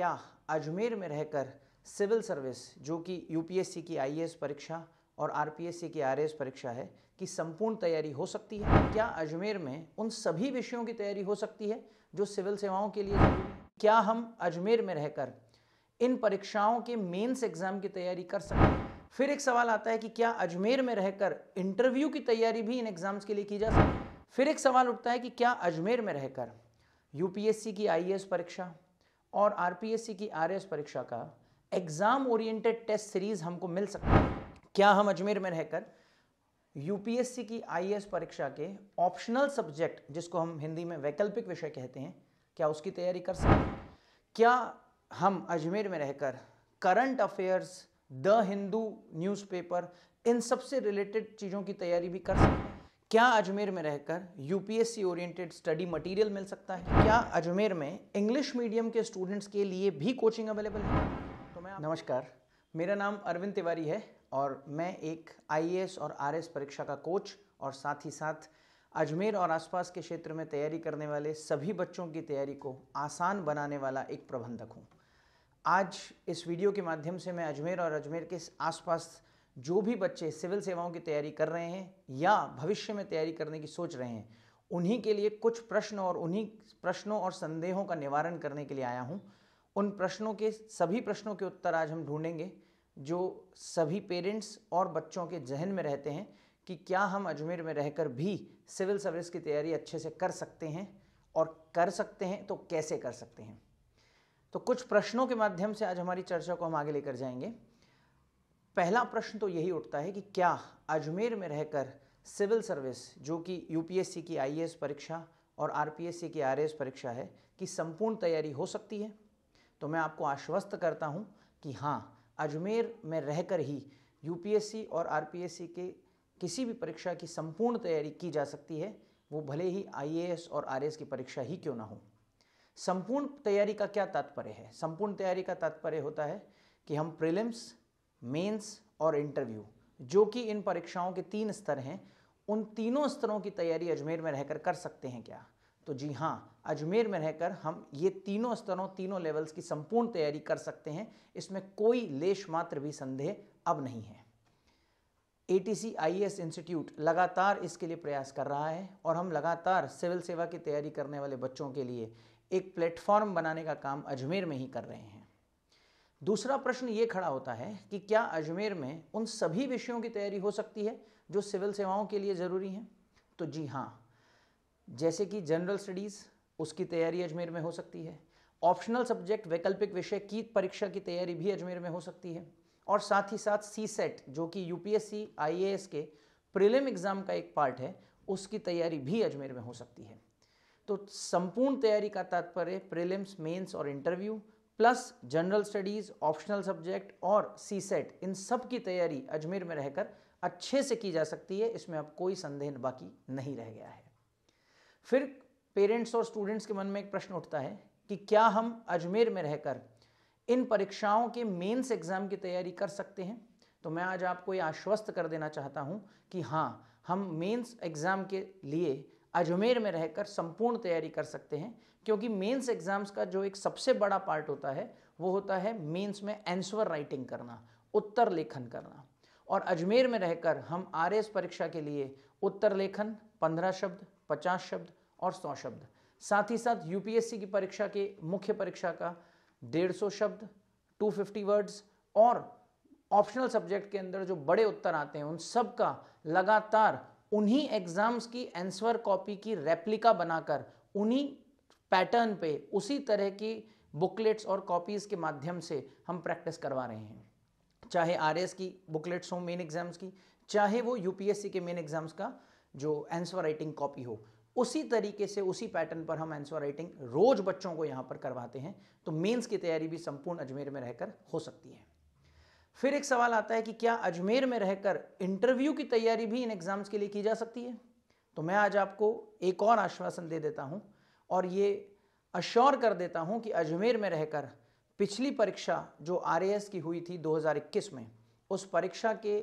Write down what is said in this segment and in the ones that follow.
क्या अजमेर में रहकर सिविल सर्विस जो कि यूपीएससी की आईएएस परीक्षा और आरपीएससी की आरएएस परीक्षा है कि संपूर्ण तैयारी हो सकती है क्या अजमेर में उन सभी विषयों की तैयारी हो सकती है जो सिविल सेवाओं के लिए जरूरी है क्या हम अजमेर में रहकर इन परीक्षाओं के मेंस एग्जाम की तैयारी कर सकते हैं फिर एक सवाल आता है कि क्या अजमेर में रहकर इंटरव्यू की तैयारी भी इन एग्जाम्स के लिए की जा सकती है फिर एक सवाल उठता है कि क्या अजमेर में रहकर यूपीएससी की आईएएस परीक्षा और आर की आर परीक्षा का एग्ज़ाम ओरिएंटेड टेस्ट सीरीज़ हमको मिल सकता है क्या हम अजमेर में रहकर यूपीएससी की आई परीक्षा के ऑप्शनल सब्जेक्ट जिसको हम हिंदी में वैकल्पिक विषय कहते हैं क्या उसकी तैयारी कर सकते हैं क्या हम अजमेर में रहकर current affairs the Hindu newspaper इन सबसे रिलेटेड चीज़ों की तैयारी भी कर सकते हैं क्या अजमेर में रहकर यूपीएससी ओरिएंटेड स्टडी मटेरियल मिल सकता है क्या अजमेर में इंग्लिश मीडियम के स्टूडेंट्स के लिए भी कोचिंग अवेलेबल है तो मैं नमस्कार मेरा नाम अरविंद तिवारी है और मैं एक आईएएस और आरएस परीक्षा का कोच और साथ ही साथ अजमेर और आसपास के क्षेत्र में तैयारी करने वाले सभी बच्चों की तैयारी को आसान बनाने वाला एक प्रबंधक हूँ आज इस वीडियो के माध्यम से मैं अजमेर और अजमेर के आसपास जो भी बच्चे सिविल सेवाओं की तैयारी कर रहे हैं या भविष्य में तैयारी करने की सोच रहे हैं उन्हीं के लिए कुछ प्रश्न और उन्हीं प्रश्नों और संदेहों का निवारण करने के लिए आया हूँ उन प्रश्नों के सभी प्रश्नों के उत्तर आज हम ढूंढेंगे जो सभी पेरेंट्स और बच्चों के जहन में रहते हैं कि क्या हम अजमेर में रहकर भी सिविल सर्विस की तैयारी अच्छे से कर सकते हैं और कर सकते हैं तो कैसे कर सकते हैं तो कुछ प्रश्नों के माध्यम से आज हमारी चर्चा को हम आगे लेकर जाएंगे पहला प्रश्न तो यही उठता है कि क्या अजमेर में रहकर सिविल सर्विस जो कि यूपीएससी की आईएएस परीक्षा और आरपीएससी की आरएएस परीक्षा है कि संपूर्ण तैयारी हो सकती है तो मैं आपको आश्वस्त करता हूँ कि हाँ अजमेर में रहकर ही यूपीएससी और आरपीएससी के किसी भी परीक्षा की संपूर्ण तैयारी की जा सकती है वो भले ही आईएएस और आरएएस की परीक्षा ही क्यों ना हो संपूर्ण तैयारी का क्या तात्पर्य है संपूर्ण तैयारी का तात्पर्य होता है कि हम प्रीलिम्स मेंस और इंटरव्यू जो कि इन परीक्षाओं के तीन स्तर हैं उन तीनों स्तरों की तैयारी अजमेर में रहकर कर सकते हैं क्या तो जी हाँ अजमेर में रहकर हम ये तीनों स्तरों तीनों लेवल्स की संपूर्ण तैयारी कर सकते हैं इसमें कोई लेश मात्र भी संदेह अब नहीं है A T C I S institute लगातार इसके लिए प्रयास कर रहा है और हम लगातार सिविल सेवा की तैयारी करने वाले बच्चों के लिए एक प्लेटफॉर्म बनाने का काम अजमेर में ही कर रहे हैं दूसरा प्रश्न ये खड़ा होता है कि क्या अजमेर में उन सभी विषयों की तैयारी हो सकती है जो सिविल सेवाओं के लिए ज़रूरी हैं तो जी हाँ जैसे कि जनरल स्टडीज़ उसकी तैयारी अजमेर में हो सकती है ऑप्शनल सब्जेक्ट वैकल्पिक विषय की परीक्षा की तैयारी भी अजमेर में हो सकती है और साथ ही साथ सी सेट जो कि यूपीएससी आईएएस के प्रीलिम एग्ज़ाम का एक पार्ट है उसकी तैयारी भी अजमेर में हो सकती है तो संपूर्ण तैयारी का तात्पर्य प्रीलिम्स मेंस और interview plus general studies optional subject और सी सेट इन सब की तैयारी अजमेर में रहकर अच्छे से की जा सकती है इसमें अब कोई संदेह बाकी नहीं रह गया है फिर पेरेंट्स और स्टूडेंट्स के मन में एक प्रश्न उठता है कि क्या हम अजमेर में रहकर इन परीक्षाओं के मेंस एग्ज़ाम की तैयारी कर सकते हैं तो मैं आज आपको ये आश्वस्त कर देना चाहता हूँ कि हाँ हम मेंस एग्ज़ाम के लिए अजमेर में रहकर संपूर्ण तैयारी कर सकते हैं क्योंकि मेंस एग्जाम्स का जो एक सबसे बड़ा पार्ट होता है वो होता है मेंस में आंसर राइटिंग करना उत्तर लेखन करना और अजमेर में रहकर हम आर परीक्षा के लिए उत्तर लेखन पंद्रह शब्द पचास शब्द और सौ शब्द साथ ही साथ यूपीएससी की परीक्षा के मुख्य परीक्षा का डेढ़ सौ शब्द फिफ्टी वर्ड्स और ऑप्शनल सब्जेक्ट के अंदर जो बड़े उत्तर आते हैं उन सब का लगातार उन्हीं एग्जाम्स की आंसर कॉपी की रेप्लिका बनाकर उन्हीं पैटर्न पे उसी तरह की बुकलेट्स और कॉपीज़ के माध्यम से हम प्रैक्टिस करवा रहे हैं चाहे आर की बुकलेट्स हों मेन एग्ज़ाम्स की चाहे वो यूपीएससी के मेन एग्ज़ाम्स का जो आंसर राइटिंग कॉपी हो उसी तरीके से उसी पैटर्न पर हम आंसर राइटिंग रोज़ बच्चों को यहाँ पर करवाते हैं तो मेंस की तैयारी भी संपूर्ण अजमेर में रहकर हो सकती है फिर एक सवाल आता है कि क्या अजमेर में रहकर इंटरव्यू की तैयारी भी इन एग्ज़ाम्स के लिए की जा सकती है तो मैं आज आपको एक और आश्वासन दे देता हूँ और ये अश्योर कर देता हूँ कि अजमेर में रहकर पिछली परीक्षा जो आर की हुई थी 2021 में उस परीक्षा के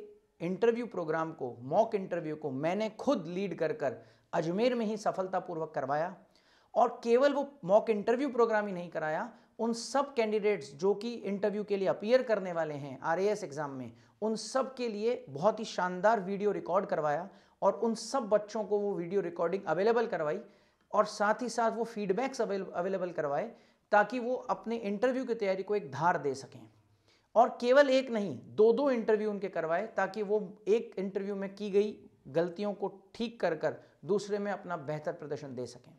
इंटरव्यू प्रोग्राम को मॉक इंटरव्यू को मैंने खुद लीड कर कर अजमेर में ही सफलतापूर्वक करवाया और केवल वो मॉक इंटरव्यू प्रोग्राम ही नहीं कराया उन सब कैंडिडेट्स जो कि इंटरव्यू के लिए अपीयर करने वाले हैं आर एग्ज़ाम में उन सब के लिए बहुत ही शानदार वीडियो रिकॉर्ड करवाया और उन सब बच्चों को वो वीडियो रिकॉर्डिंग अवेलेबल करवाई और साथ ही साथ वो फीडबैक्स अवेलेबल करवाए ताकि वो अपने इंटरव्यू की तैयारी को एक धार दे सकें और केवल एक नहीं दो दो इंटरव्यू उनके करवाए ताकि वो एक इंटरव्यू में की गई गलतियों को ठीक कर कर दूसरे में अपना बेहतर प्रदर्शन दे सकें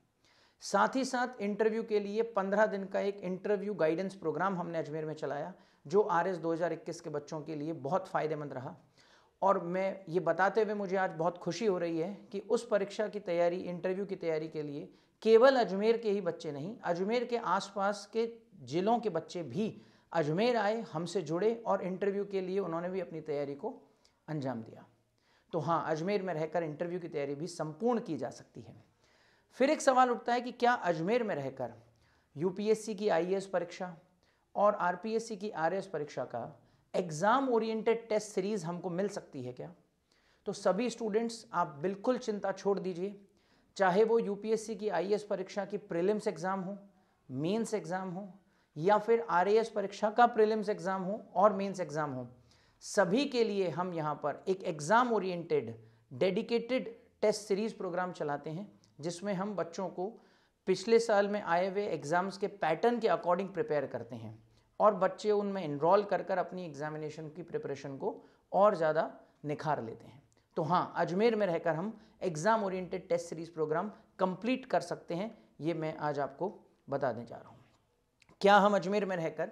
साथ ही साथ इंटरव्यू के लिए पंद्रह दिन का एक इंटरव्यू गाइडेंस प्रोग्राम हमने अजमेर में चलाया जो आर एस के बच्चों के लिए बहुत फ़ायदेमंद रहा और मैं ये बताते हुए मुझे आज बहुत खुशी हो रही है कि उस परीक्षा की तैयारी इंटरव्यू की तैयारी के लिए केवल अजमेर के ही बच्चे नहीं अजमेर के आसपास के ज़िलों के बच्चे भी अजमेर आए हमसे जुड़े और इंटरव्यू के लिए उन्होंने भी अपनी तैयारी को अंजाम दिया तो हाँ अजमेर में रहकर इंटरव्यू की तैयारी भी संपूर्ण की जा सकती है फिर एक सवाल उठता है कि क्या अजमेर में रहकर यूपीएससी की आईएएस परीक्षा और आरपीएससी की आरएएस परीक्षा का एग्ज़ाम ओरिएंटेड टेस्ट सीरीज़ हमको मिल सकती है क्या तो सभी स्टूडेंट्स आप बिल्कुल चिंता छोड़ दीजिए चाहे वो यूपीएससी की आई परीक्षा की प्रिलिम्स एग्ज़ाम हो मेंस एग्ज़ाम हो या फिर आर परीक्षा का प्रिलिम्स एग्ज़ाम हो और मेंस एग्ज़ाम हो सभी के लिए हम यहाँ पर एक exam oriented dedicated test series programme चलाते हैं जिसमें हम बच्चों को पिछले साल में आए हुए एग्ज़ाम्स के पैटर्न के अकॉर्डिंग प्रिपेयर करते हैं और बच्चे उनमें इनरोल कर कर अपनी एग्जामिनेशन की प्रिपरेशन को और ज़्यादा निखार लेते हैं तो हाँ अजमेर में रहकर हम exam oriented test series programme complete कर सकते हैं ये मैं आज आपको बताने जा रहा हूँ क्या हम अजमेर में रहकर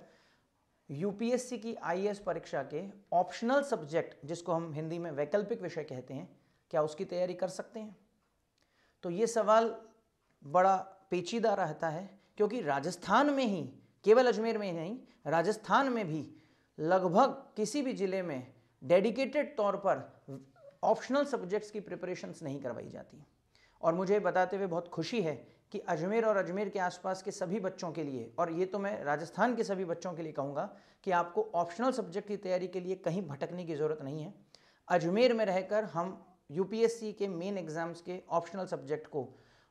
यूपीएससी की आईएएस परीक्षा के ऑप्शनल सब्जेक्ट जिसको हम हिंदी में वैकल्पिक विषय कहते हैं क्या उसकी तैयारी कर सकते हैं तो ये सवाल बड़ा पेचीदा रहता है क्योंकि राजस्थान में ही केवल अजमेर में ही नहीं राजस्थान में भी लगभग किसी भी ज़िले में डेडिकेटेड तौर पर ऑप्शनल सब्जेक्ट्स की प्रिपरेशंस नहीं करवाई जाती और मुझे बताते हुए बहुत खुशी है कि अजमेर और अजमेर के आसपास के सभी बच्चों के लिए और ये तो मैं राजस्थान के सभी बच्चों के लिए कहूँगा कि आपको ऑप्शनल सब्जेक्ट की तैयारी के लिए कहीं भटकने की ज़रूरत नहीं है अजमेर में रहकर हम यू के मेन एग्ज़ाम्स के ऑप्शनल सब्जेक्ट को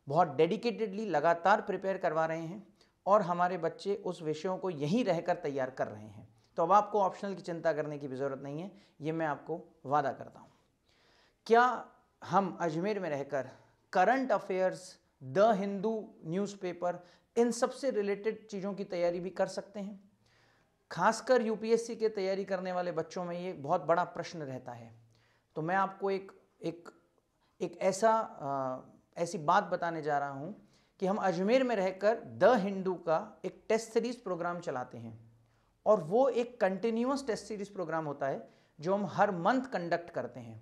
बहुत डेडिकेटेडली लगातार प्रिपेयर करवा रहे हैं और हमारे बच्चे उस विषयों को यहीं रहकर तैयार कर रहे हैं तो अब आपको ऑप्शनल की चिंता करने की भी ज़रूरत नहीं है ये मैं आपको वादा करता हूँ क्या हम अजमेर में रहकर current affairs the Hindu newspaper इन सबसे रिलेटेड चीज़ों की तैयारी भी कर सकते हैं खासकर यूपीएससी के तैयारी करने वाले बच्चों में ये बहुत बड़ा प्रश्न रहता है तो मैं आपको एक एक एक ऐसा आ, ऐसी बात बताने जा रहा हूँ कि हम अजमेर में रहकर द हिंदू का एक टेस्ट सीरीज प्रोग्राम चलाते हैं और वो एक कंटिन्यूस टेस्ट सीरीज प्रोग्राम होता है जो हम हर मंथ कंडक्ट करते हैं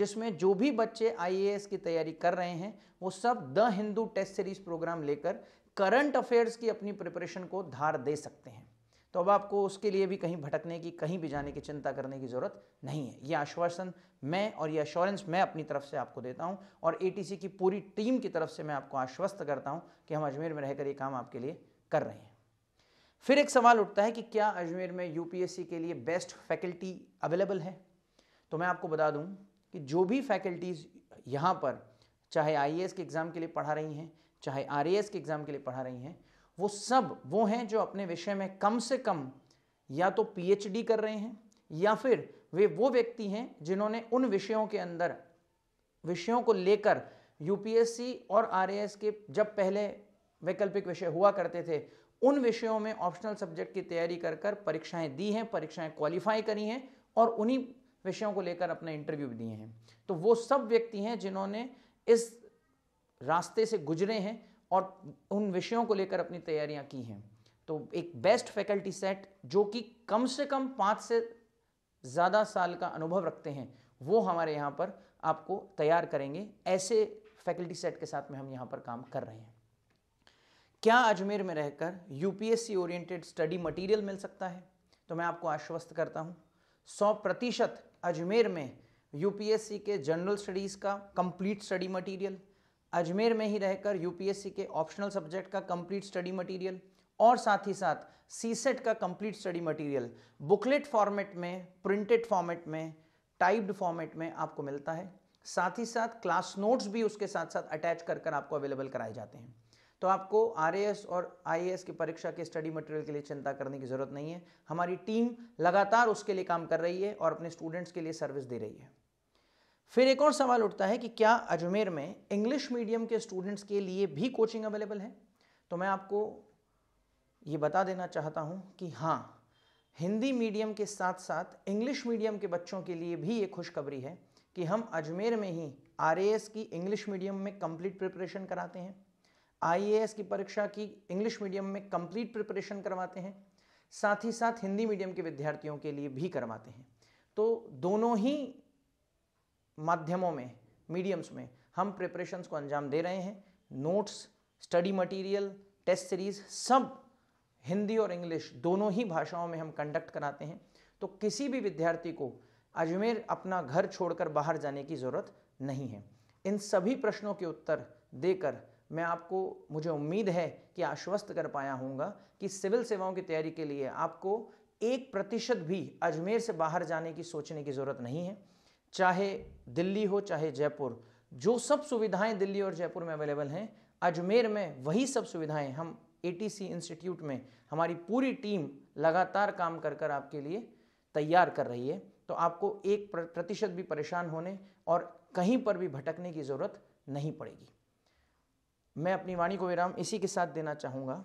जिसमें जो भी बच्चे आईएएस की तैयारी कर रहे हैं वो सब the Hindu test series programme लेकर करंट अफेयर्स की अपनी प्रिपरेशन को धार दे सकते हैं तो अब आपको उसके लिए भी कहीं भटकने की कहीं भी जाने की चिंता करने की ज़रूरत नहीं है ये आश्वासन मैं और ये अश्योरेंस मैं अपनी तरफ से आपको देता हूँ और ए की पूरी टीम की तरफ से मैं आपको आश्वस्त करता हूँ कि हम अजमेर में रहकर ये काम आपके लिए कर रहे हैं फिर एक सवाल उठता है कि क्या अजमेर में यूपीएससी के लिए बेस्ट फैकल्टी अवेलेबल है तो मैं आपको बता दूं कि जो भी फैकल्टीज़ यहाँ पर चाहे आई के एग्ज़ाम के लिए पढ़ा रही हैं चाहे आर के एग्ज़ाम के लिए पढ़ा रही हैं वो सब वो हैं जो अपने विषय में कम से कम या तो पीएचडी कर रहे हैं या फिर वे वो व्यक्ति हैं जिन्होंने उन विषयों के अंदर विषयों को लेकर यूपीएससी और आर के जब पहले वैकल्पिक विषय हुआ करते थे उन विषयों में ऑप्शनल सब्जेक्ट की तैयारी कर कर परीक्षाएं दी हैं परीक्षाएं क्वालिफाई करी हैं और उन्हीं विषयों को लेकर अपने इंटरव्यू दिए हैं तो वो सब व्यक्ति हैं जिन्होंने इस रास्ते से गुजरे हैं और उन विषयों को लेकर अपनी तैयारियां की हैं तो एक बेस्ट फैकल्टी सेट जो कि कम से कम पाँच से ज़्यादा साल का अनुभव रखते हैं वो हमारे यहाँ पर आपको तैयार करेंगे ऐसे फैकल्टी सेट के साथ में हम यहाँ पर काम कर रहे हैं क्या अजमेर में रहकर यूपीएससी ओरिएंटेड स्टडी मटेरियल मिल सकता है तो मैं आपको आश्वस्त करता हूँ सौ प्रतिशत अजमेर में यूपीएससी के जनरल स्टडीज़ का कंप्लीट स्टडी मटेरियल अजमेर में ही रहकर यूपीएससी के ऑप्शनल सब्जेक्ट का कंप्लीट स्टडी मटेरियल और साथ ही साथ सीसेट का complete study material booklet format में प्रिंटेड फॉर्मेट में टाइप्ड फॉर्मेट में आपको मिलता है साथ ही साथ क्लास नोट्स भी उसके साथ साथ अटैच कर कर आपको अवेलेबल कराए जाते हैं तो आपको आर और आई की परीक्षा के स्टडी मटेरियल के लिए चिंता करने की ज़रूरत नहीं है हमारी टीम लगातार उसके लिए काम कर रही है और अपने स्टूडेंट्स के लिए सर्विस दे रही है फिर एक और सवाल उठता है कि क्या अजमेर में इंग्लिश मीडियम के स्टूडेंट्स के लिए भी कोचिंग अवेलेबल है तो मैं आपको ये बता देना चाहता हूँ कि हाँ हिंदी मीडियम के साथ साथ इंग्लिश मीडियम के बच्चों के लिए भी ये खुशखबरी है कि हम अजमेर में ही आर की इंग्लिश मीडियम में कंप्लीट प्रिपरेशन कराते हैं आई की परीक्षा की इंग्लिश मीडियम में कंप्लीट प्रिपरेशन करवाते हैं साथ ही साथ हिंदी मीडियम के विद्यार्थियों के लिए भी करवाते हैं तो दोनों ही माध्यमों में मीडियम्स में हम प्रिपरेशंस को अंजाम दे रहे हैं notes study material test series सब हिंदी और इंग्लिश दोनों ही भाषाओं में हम कंडक्ट कराते हैं तो किसी भी विद्यार्थी को अजमेर अपना घर छोड़कर बाहर जाने की ज़रूरत नहीं है इन सभी प्रश्नों के उत्तर देकर मैं आपको मुझे उम्मीद है कि आश्वस्त कर पाया हूँगा कि सिविल सेवाओं की तैयारी के लिए आपको एक प्रतिशत भी अजमेर से बाहर जाने की सोचने की ज़रूरत नहीं है चाहे दिल्ली हो चाहे जयपुर जो सब सुविधाएं दिल्ली और जयपुर में अवेलेबल हैं अजमेर में वही सब सुविधाएं हम ए इंस्टीट्यूट में हमारी पूरी टीम लगातार काम कर कर आपके लिए तैयार कर रही है तो आपको एक प्रतिशत भी परेशान होने और कहीं पर भी भटकने की ज़रूरत नहीं पड़ेगी मैं अपनी वाणी को विराम इसी के साथ देना चाहूँगा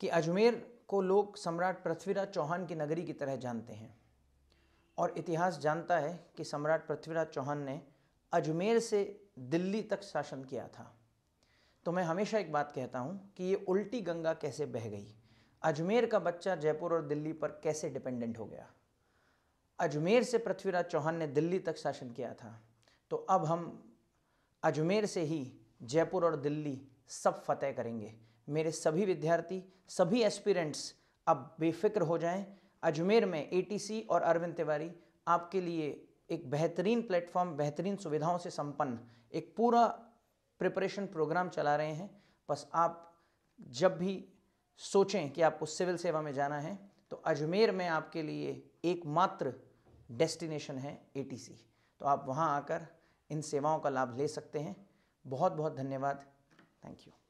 कि अजमेर को लोग सम्राट पृथ्वीराज चौहान की नगरी की तरह जानते हैं और इतिहास जानता है कि सम्राट पृथ्वीराज चौहान ने अजमेर से दिल्ली तक शासन किया था तो मैं हमेशा एक बात कहता हूँ कि ये उल्टी गंगा कैसे बह गई अजमेर का बच्चा जयपुर और दिल्ली पर कैसे डिपेंडेंट हो गया अजमेर से पृथ्वीराज चौहान ने दिल्ली तक शासन किया था तो अब हम अजमेर से ही जयपुर और दिल्ली सब फतेह करेंगे मेरे सभी विद्यार्थी सभी एस्पिरेंट्स अब बेफिक्र हो जाएं अजमेर में ए और अरविंद तिवारी आपके लिए एक बेहतरीन प्लेटफॉर्म बेहतरीन सुविधाओं से संपन्न एक पूरा प्रिपरेशन प्रोग्राम चला रहे हैं बस आप जब भी सोचें कि आपको सिविल सेवा में जाना है तो अजमेर में आपके लिए एकमात्र डेस्टिनेशन है ए तो आप वहाँ आकर इन सेवाओं का लाभ ले सकते हैं बहुत बहुत धन्यवाद थैंक यू